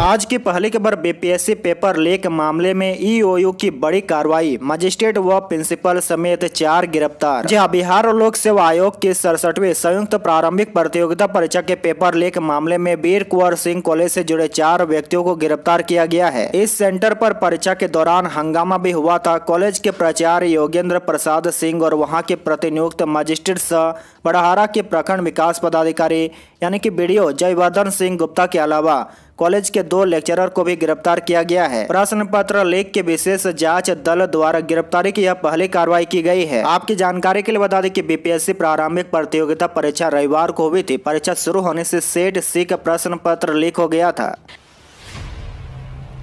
आज की पहली खबर बीपीएससी पेपर लीक मामले में ईओयू e की बड़ी कार्रवाई मजिस्ट्रेट व प्रिंसिपल समेत चार गिरफ्तार जहाँ बिहार लोक सेवा आयोग के सड़सठवीं संयुक्त प्रारंभिक प्रतियोगिता परीक्षा के पेपर लीक मामले में वीर कुंवर सिंह कॉलेज से जुड़े चार व्यक्तियों को गिरफ्तार किया गया है इस सेंटर पर परीक्षा के दौरान हंगामा भी हुआ था कॉलेज के प्राचार्य योगेंद्र प्रसाद सिंह और वहाँ के प्रतिनियुक्त मजिस्ट्रेट स बड़हारा के प्रखंड विकास पदाधिकारी यानी कि बीडीओ जयवर्धन सिंह गुप्ता के अलावा कॉलेज के दो लेक्चरर को भी गिरफ्तार किया गया है प्रश्न पत्र लेख के विशेष जांच दल द्वारा गिरफ्तारी की यह पहली कार्रवाई की गई है आपकी जानकारी के लिए बता दें कि बीपीएससी प्रारंभिक प्रतियोगिता परीक्षा रविवार को हुई थी परीक्षा शुरू होने से सेट सी का प्रश्न पत्र लीक हो गया था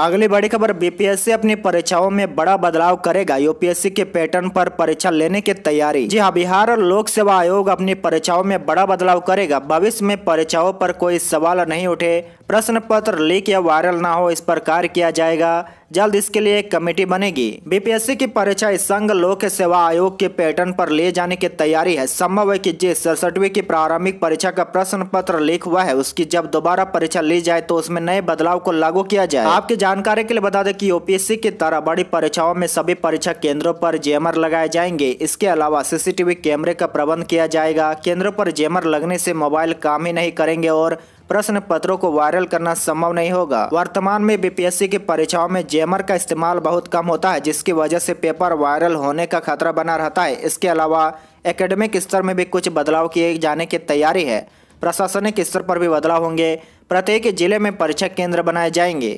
अगली बड़ी खबर बीपीएससी अपनी परीक्षाओं में बड़ा बदलाव करेगा यूपीएससी के पैटर्न पर परीक्षा लेने की तैयारी जी हाँ बिहार लोक सेवा आयोग अपनी परीक्षाओं में बड़ा बदलाव करेगा भविष्य में परीक्षाओं पर कोई सवाल नहीं उठे प्रश्न पत्र लीक या वायरल ना हो इस पर कार्य किया जाएगा जल्द इसके लिए एक कमेटी बनेगी बीपीएससी की परीक्षा संघ लोक सेवा आयोग के पैटर्न पर लिए जाने की तैयारी है संभव है कि जिस सड़सठवीं की प्रारंभिक परीक्षा का प्रश्न पत्र लीक हुआ है उसकी जब दोबारा परीक्षा ली जाए तो उसमें नए बदलाव को लागू किया जाए आपकी जानकारी के लिए बता दें की यूपीएससी की तरह बड़ी परीक्षाओं में सभी परीक्षा केंद्रों पर जेमर लगाए जाएंगे इसके अलावा सीसीटीवी कैमरे का प्रबंध किया जाएगा केंद्रों पर जेमर लगने से मोबाइल काम ही नहीं करेंगे और प्रश्न पत्रों को वायरल करना संभव नहीं होगा वर्तमान में बीपीएससी की परीक्षाओं में जेमर का इस्तेमाल बहुत कम होता है जिसकी वजह से पेपर वायरल होने का खतरा बना रहता है इसके अलावा एकेडमिक स्तर में भी कुछ बदलाव किए जाने की तैयारी है प्रशासनिक स्तर पर भी बदलाव होंगे प्रत्येक जिले में परीक्षा केंद्र बनाए जाएंगे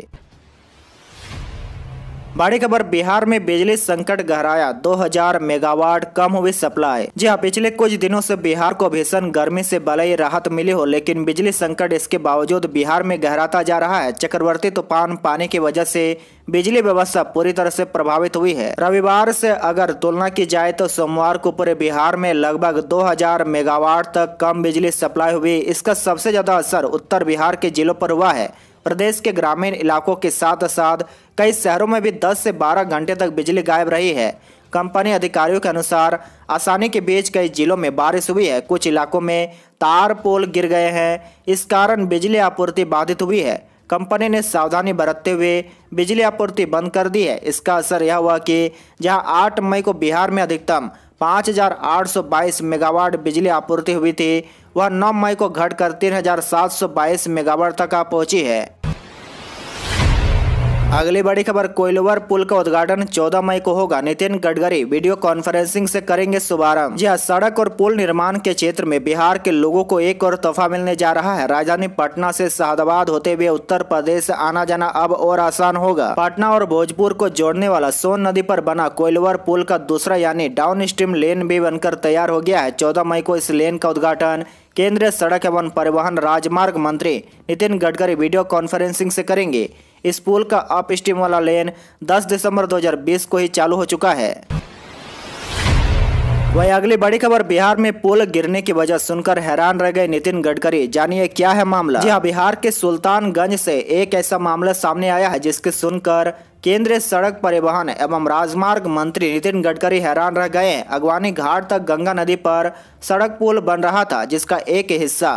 बड़ी खबर बिहार में बिजली संकट गहराया 2000 मेगावाट कम हुई सप्लाई जी हाँ पिछले कुछ दिनों से बिहार को भीषण गर्मी से भले ही राहत मिली हो लेकिन बिजली संकट इसके बावजूद बिहार में गहराता जा रहा है चक्रवर्ती तूफान पानी की वजह से बिजली व्यवस्था पूरी तरह से प्रभावित हुई है रविवार से अगर तुलना की जाए तो सोमवार को पूरे बिहार में लगभग 2000 मेगावाट तक कम बिजली सप्लाई हुई इसका सबसे ज्यादा असर उत्तर बिहार के जिलों पर हुआ है प्रदेश के ग्रामीण इलाकों के साथ साथ कई शहरों में भी 10 से 12 घंटे तक बिजली गायब रही है कंपनी अधिकारियों के अनुसार आसानी के बीच कई जिलों में बारिश हुई है कुछ इलाकों में तार पोल गिर गए हैं इस कारण बिजली आपूर्ति बाधित हुई है कंपनी ने सावधानी बरतते हुए बिजली आपूर्ति बंद कर दी है इसका असर यह हुआ कि जहां 8 मई को बिहार में अधिकतम 5,822 मेगावाट बिजली आपूर्ति हुई थी वह 9 मई को घटकर तीन मेगावाट तक आ पहुंची है अगली बड़ी खबर कोयलवर पुल का उद्घाटन 14 मई को होगा नितिन गडकरी वीडियो कॉन्फ्रेंसिंग से करेंगे शुभारंभ जी हाँ, सड़क और पुल निर्माण के क्षेत्र में बिहार के लोगों को एक और तोहफा मिलने जा रहा है राजधानी पटना से शाहदाबाद होते हुए उत्तर प्रदेश आना जाना अब और आसान होगा पटना और भोजपुर को जोड़ने वाला सोन नदी आरोप बना कोयलवर पुल का दूसरा यानी डाउन स्ट्रीम लेन भी बनकर तैयार हो गया है चौदह मई को इस लेन का उद्घाटन केंद्रीय सड़क एवं परिवहन राजमार्ग मंत्री नितिन गडकरी वीडियो कॉन्फ्रेंसिंग से करेंगे इस पुल का अप स्टीम वाला लेन 10 दिसंबर 2020 को ही चालू हो चुका है वही अगली बड़ी खबर बिहार में पुल गिरने की वजह सुनकर हैरान रह गए नितिन गडकरी जानिए क्या है मामला जी हाँ बिहार के सुल्तानगंज से एक ऐसा मामला सामने आया है जिसके सुनकर केंद्रीय सड़क परिवहन एवं राजमार्ग मंत्री नितिन गडकरी हैरान रह गए अगवानी घाट तक गंगा नदी पर सड़क पुल बन रहा था जिसका एक हिस्सा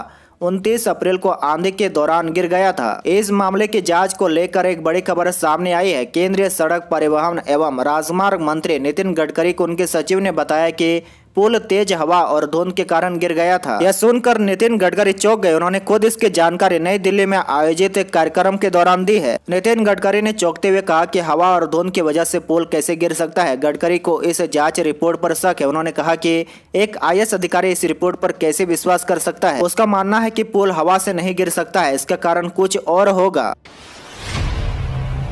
उनतीस अप्रैल को आंधी के दौरान गिर गया था इस मामले की जाँच को लेकर एक बड़ी खबर सामने आई है केंद्रीय सड़क परिवहन एवं राजमार्ग मंत्री नितिन गडकरी को उनके सचिव ने बताया की पुल तेज हवा और धुंध के कारण गिर गया था यह सुनकर नितिन गडकरी चौक गए उन्होंने खुद इसकी जानकारी नई दिल्ली में आयोजित एक कार्यक्रम के दौरान दी है नितिन गडकरी ने चौंकते हुए कहा कि हवा और धुंध की वजह से पुल कैसे गिर सकता है गडकरी को इस जांच रिपोर्ट पर शक है उन्होंने कहा की एक आई अधिकारी इस रिपोर्ट आरोप कैसे विश्वास कर सकता है उसका मानना है की पुल हवा ऐसी नहीं गिर सकता है इसका कारण कुछ और होगा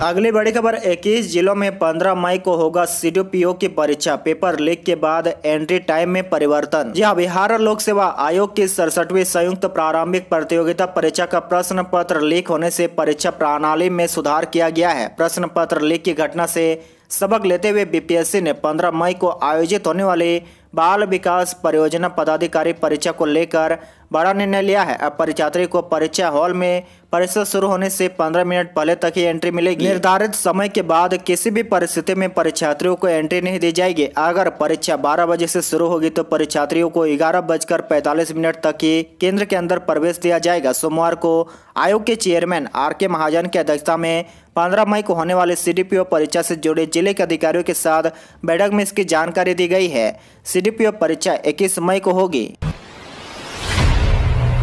अगली बड़ी खबर 21 जिलों में 15 मई को होगा सी की परीक्षा पेपर लीक के बाद एंट्री टाइम में परिवर्तन यह हाँ, बिहार लोक सेवा आयोग की सड़सठवीं संयुक्त प्रारंभिक प्रतियोगिता परीक्षा का प्रश्न पत्र लीक होने से परीक्षा प्रणाली में सुधार किया गया है प्रश्न पत्र लीक की घटना से सबक लेते हुए बीपीएससी ने 15 मई को आयोजित होने वाली बाल विकास परियोजना पदाधिकारी परीक्षा को लेकर बड़ा निर्णय लिया है अब परीक्षार्थी को परीक्षा हॉल में परीक्षा शुरू होने से 15 मिनट पहले तक ही एंट्री मिलेगी निर्धारित समय के बाद किसी भी परिस्थिति में परीक्षार्थियों को एंट्री नहीं दी जाएगी अगर परीक्षा 12 बजे से शुरू होगी तो परीक्षार्थियों को ग्यारह बजकर पैतालीस मिनट तक ही केंद्र के अंदर प्रवेश दिया जाएगा सोमवार को आयोग के चेयरमैन आर के महाजन की अध्यक्षता में 15 मई को होने वाले सी परीक्षा से जुड़े जिले के अधिकारियों के साथ बैठक में इसकी जानकारी दी गई है सी परीक्षा 21 मई को होगी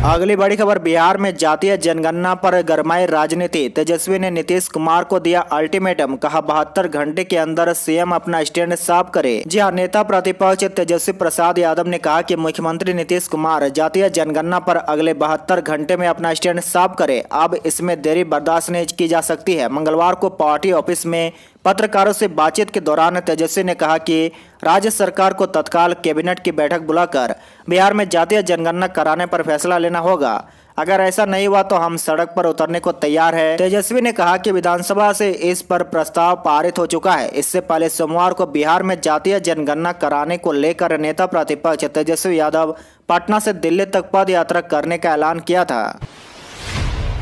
अगली बड़ी खबर बिहार में जातीय जनगणना पर गरमाए राजनीति तेजस्वी ने नीतीश कुमार को दिया अल्टीमेटम कहा बहत्तर घंटे के अंदर सीएम अपना स्टैंड साफ करे जी हाँ नेता प्रतिपक्ष तेजस्वी प्रसाद यादव ने कहा कि मुख्यमंत्री नीतीश कुमार जातीय जनगणना पर अगले बहत्तर घंटे में अपना स्टैंड साफ करे अब इसमें देरी बर्दाश्त नहीं की जा सकती है मंगलवार को पार्टी ऑफिस में पत्रकारों से बातचीत के दौरान तेजस्वी ने कहा कि राज्य सरकार को तत्काल कैबिनेट की बैठक बुलाकर बिहार में जातीय जनगणना कराने पर फैसला लेना होगा अगर ऐसा नहीं हुआ तो हम सड़क पर उतरने को तैयार है तेजस्वी ने कहा कि विधानसभा से इस पर प्रस्ताव पारित हो चुका है इससे पहले सोमवार को बिहार में जातीय जनगणना कराने को लेकर नेता प्रतिपक्ष तेजस्वी यादव पटना से दिल्ली तक पद यात्रा करने का ऐलान किया था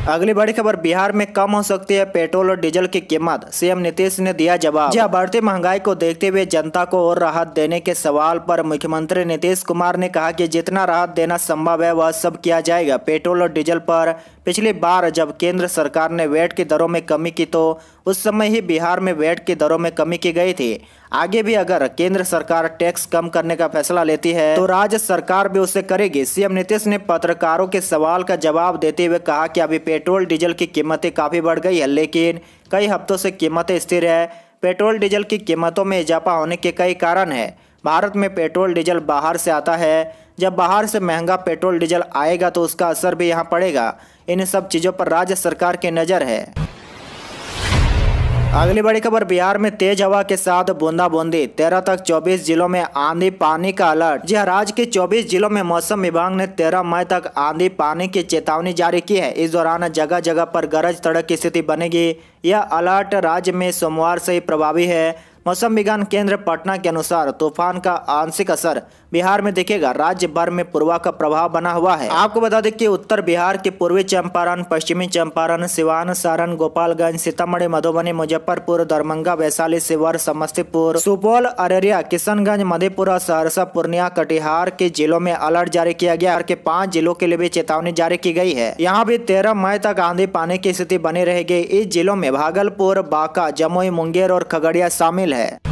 अगली बड़ी खबर बिहार में कम हो सकती है पेट्रोल और डीजल की कीमत सीएम नीतीश ने दिया जवाब जी हाँ, बढ़ती महंगाई को देखते हुए जनता को और राहत देने के सवाल पर मुख्यमंत्री नीतीश कुमार ने कहा कि जितना राहत देना संभव है वह सब किया जाएगा पेट्रोल और डीजल पर पिछली बार जब केंद्र सरकार ने वेट की दरों में कमी की तो उस समय ही बिहार में वैट की दरों में कमी की गई थी आगे भी अगर केंद्र सरकार टैक्स कम करने का फैसला लेती है तो राज्य सरकार भी उसे करेगी सीएम नीतीश ने पत्रकारों के सवाल का जवाब देते हुए कहा कि अभी पेट्रोल डीजल की कीमतें काफी बढ़ गई है लेकिन कई हफ्तों से कीमतें स्थिर है पेट्रोल डीजल की कीमतों में इजाफा होने के कई कारण है भारत में पेट्रोल डीजल बाहर से आता है जब बाहर से महंगा पेट्रोल डीजल आएगा तो उसका असर भी यहाँ पड़ेगा इन सब चीज़ों पर राज्य सरकार की नज़र है अगली बड़ी खबर बिहार में तेज हवा के साथ बूंदाबूंदी तेरह तक चौबीस जिलों में आंधी पानी का अलर्ट जी हाँ, राज्य के चौबीस जिलों में मौसम विभाग ने तेरह मई तक आंधी पानी की चेतावनी जारी की है इस दौरान जगह जगह पर गरज सड़क की स्थिति बनेगी यह अलर्ट राज्य में सोमवार से ही प्रभावी है मौसम विज्ञान केंद्र पटना के अनुसार तूफान का आंशिक असर बिहार में देखेगा राज्य भर में पूर्वा का प्रभाव बना हुआ है आपको बता दें कि उत्तर बिहार के पूर्वी चंपारण पश्चिमी चंपारण सिवान सारण गोपालगंज सीतामढ़ी मधुबनी मुजफ्फरपुर दरभंगा वैशाली शिवर समस्तीपुर सुपौल अररिया किशनगंज मधेपुरा सहरसा पूर्णिया कटिहार के जिलों में अलर्ट जारी किया गया के पाँच जिलों के लिए भी चेतावनी जारी की गयी है यहाँ भी तेरह मई तक आंधी पानी की स्थिति बनी रहेगी इस जिलों में भागलपुर बांका जमुई मुंगेर और खगड़िया शामिल है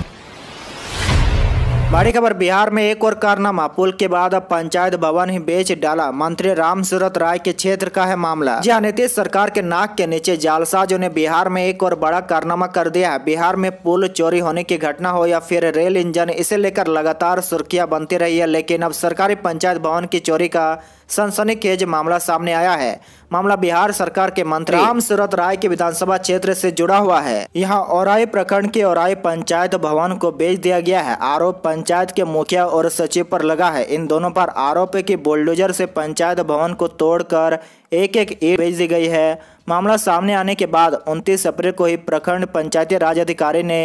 बड़ी खबर बिहार में एक और कारनामा पुल के बाद अब पंचायत भवन ही बेच डाला मंत्री राम सूरत राय के क्षेत्र का है मामला जहाँ नीतीश सरकार के नाक के नीचे जालसाजों ने बिहार में एक और बड़ा कारनामा कर दिया है बिहार में पुल चोरी होने की घटना हो या फिर रेल इंजन इसे लेकर लगातार सुर्खियां बनती रही है लेकिन अब सरकारी पंचायत भवन की चोरी का सनसनीखेज मामला सामने आया है मामला बिहार सरकार के मंत्री राम सूरत राय के विधानसभा क्षेत्र से जुड़ा हुआ है यहाँ औराई प्रखंड के औराई पंचायत भवन को बेच दिया गया है आरोप पंचायत के मुखिया और सचिव पर लगा है इन दोनों पर आरोप है की बुलडोजर से पंचायत भवन को तोड़कर एक एक ईट बेच दी गई है मामला सामने आने के बाद 29 अप्रैल को ही प्रखंड पंचायती राज अधिकारी ने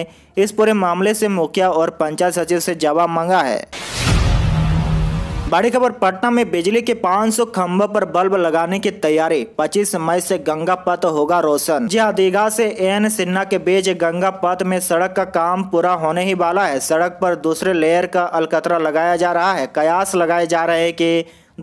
इस पूरे मामले से मुखिया और पंचायत सचिव से जवाब मांगा है बड़ी खबर पटना में बिजली के 500 खम्बों पर बल्ब लगाने की तैयारी 25 मई से गंगा पथ होगा रोशन जी हाँ दीघा से एन सिन्हा के बीच गंगा पथ में सड़क का काम पूरा होने ही वाला है सड़क पर दूसरे लेयर का अलकतरा लगाया जा रहा है कयास लगाए जा रहे है की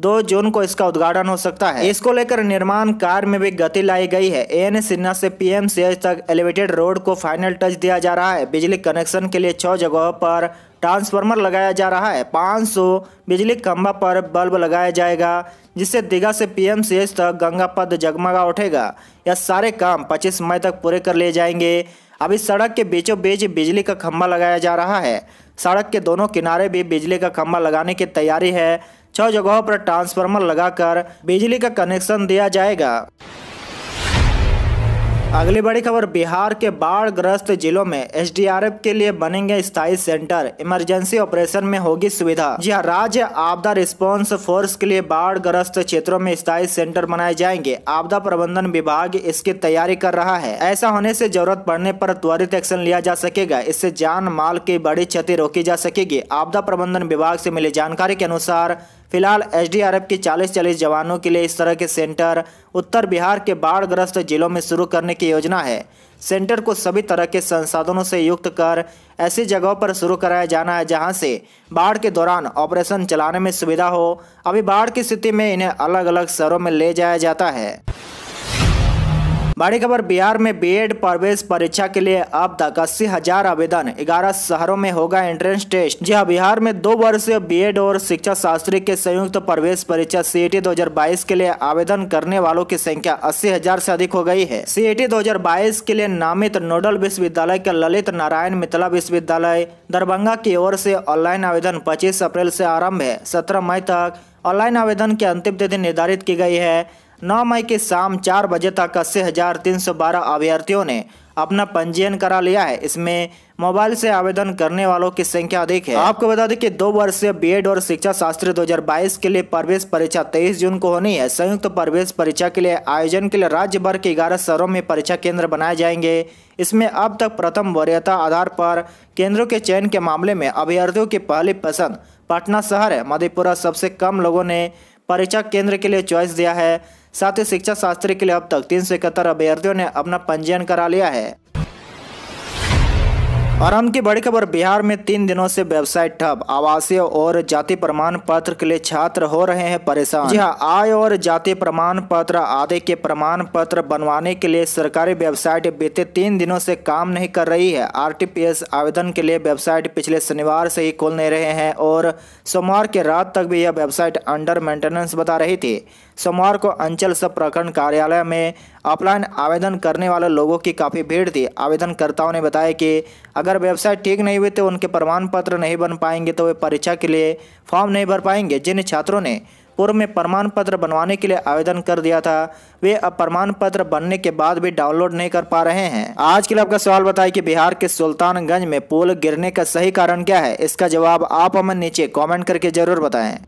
दो जून को इसका उद्घाटन हो सकता है इसको लेकर निर्माण कार्य में भी गति लाई गई है ए एन सिन्हा से पीएम तक एलिवेटेड रोड को फाइनल टच दिया जा रहा है बिजली कनेक्शन के लिए छह जगहों पर ट्रांसफार्मर लगाया जा रहा है 500 बिजली खंभा पर बल्ब लगाया जाएगा जिससे दीघा से पीएमसीएच तक गंगा पद जगमगा उठेगा यह सारे काम पच्चीस मई तक पूरे कर लिए जाएंगे अभी सड़क के बीचों बीच बिजली का खंभा लगाया जा रहा है सड़क के दोनों किनारे भी बिजली का खंभा लगाने की तैयारी है छह जगहों पर ट्रांसफार्मर लगाकर बिजली का कनेक्शन दिया जाएगा अगली बड़ी खबर बिहार के बाढ़ ग्रस्त जिलों में एसडीआरएफ के लिए बनेंगे स्थायी सेंटर इमरजेंसी ऑपरेशन में होगी सुविधा जी हाँ, राज्य आपदा रिस्पांस फोर्स के लिए बाढ़ ग्रस्त क्षेत्रों में स्थायी सेंटर बनाए जाएंगे आपदा प्रबंधन विभाग इसकी तैयारी कर रहा है ऐसा होने से जरूरत पड़ने पर त्वरित एक्शन लिया जा सकेगा इससे जान माल की बड़ी क्षति रोकी जा सकेगी आपदा प्रबंधन विभाग ऐसी मिली जानकारी के अनुसार फिलहाल एसडीआरएफ के 40 चालीस जवानों के लिए इस तरह के सेंटर उत्तर बिहार के बाढ़ग्रस्त जिलों में शुरू करने की योजना है सेंटर को सभी तरह के संसाधनों से युक्त कर ऐसी जगहों पर शुरू कराया जाना है जहां से बाढ़ के दौरान ऑपरेशन चलाने में सुविधा हो अभी बाढ़ की स्थिति में इन्हें अलग अलग शहरों में ले जाया जाता है बड़ी खबर बिहार में बीएड प्रवेश परीक्षा के लिए अब तक अस्सी हजार आवेदन ग्यारह शहरों में होगा एंट्रेंस टेस्ट जी हाँ बिहार में दो वर्षीय बीएड और शिक्षा शास्त्री के संयुक्त प्रवेश परीक्षा e सीईटी 2022 के लिए आवेदन करने वालों की संख्या अस्सी हजार ऐसी अधिक हो गई है e सीईटी 2022 के लिए नामित नोडल विश्वविद्यालय के ललित नारायण मिथिला विश्वविद्यालय दरभंगा की ओर ऐसी ऑनलाइन आवेदन पच्चीस अप्रैल ऐसी आरम्भ है सत्रह मई तक ऑनलाइन आवेदन की अंतिम तिथि निर्धारित की गई है 9 मई के शाम चार बजे तक अस्सी हज़ार तीन सौ बारह अभ्यर्थियों ने अपना पंजीयन करा लिया है इसमें मोबाइल से आवेदन करने वालों की संख्या अधिक है आपको बता दें कि दो वर्षीय बीएड और शिक्षा शास्त्री 2022 के लिए प्रवेश परीक्षा 23 जून को होनी है संयुक्त तो प्रवेश परीक्षा के लिए आयोजन के लिए राज्य भर के ग्यारह शहरों में परीक्षा केंद्र बनाए जाएंगे इसमें अब तक प्रथम वरीयता आधार पर केंद्रों के चयन के मामले में अभ्यर्थियों की पहली पसंद पटना शहर है मधेपुरा सबसे कम लोगों ने परीक्षा केंद्र के लिए चॉइस दिया है साथ ही शिक्षा शास्त्री के लिए अब तक तीन सौ इकहत्तर अभ्यर्थियों ने अपना पंजीयन करा लिया है और अंत की बड़ी खबर बिहार में तीन दिनों से वेबसाइट ठप आवासीय और जाति प्रमाण पत्र के लिए छात्र हो रहे हैं परेशान जी हाँ आय और जाति प्रमाण पत्र आदि के प्रमाण पत्र बनवाने के लिए सरकारी वेबसाइट बीते तीन दिनों से काम नहीं कर रही है आरटीपीएस आवेदन के लिए वेबसाइट पिछले शनिवार से ही खोल नहीं रहे हैं और सोमवार के रात तक भी यह वेबसाइट अंडर मेंटेनेंस बता रही थी सोमवार को अंचल सब प्रखंड कार्यालय में ऑफलाइन आवेदन करने वाले लोगों की काफ़ी भीड़ थी आवेदनकर्ताओं ने बताया कि अगर व्यवसाय ठीक नहीं हुई तो उनके प्रमाण पत्र नहीं बन पाएंगे तो वे परीक्षा के लिए फॉर्म नहीं भर पाएंगे जिन छात्रों ने पूर्व में प्रमाण पत्र बनवाने के लिए आवेदन कर दिया था वे अब प्रमाण पत्र बनने के बाद भी डाउनलोड नहीं कर पा रहे हैं आज के लिए आपका सवाल बताए कि बिहार के सुल्तानगंज में पुल गिरने का सही कारण क्या है इसका जवाब आप हमें नीचे कमेंट करके जरूर बताएं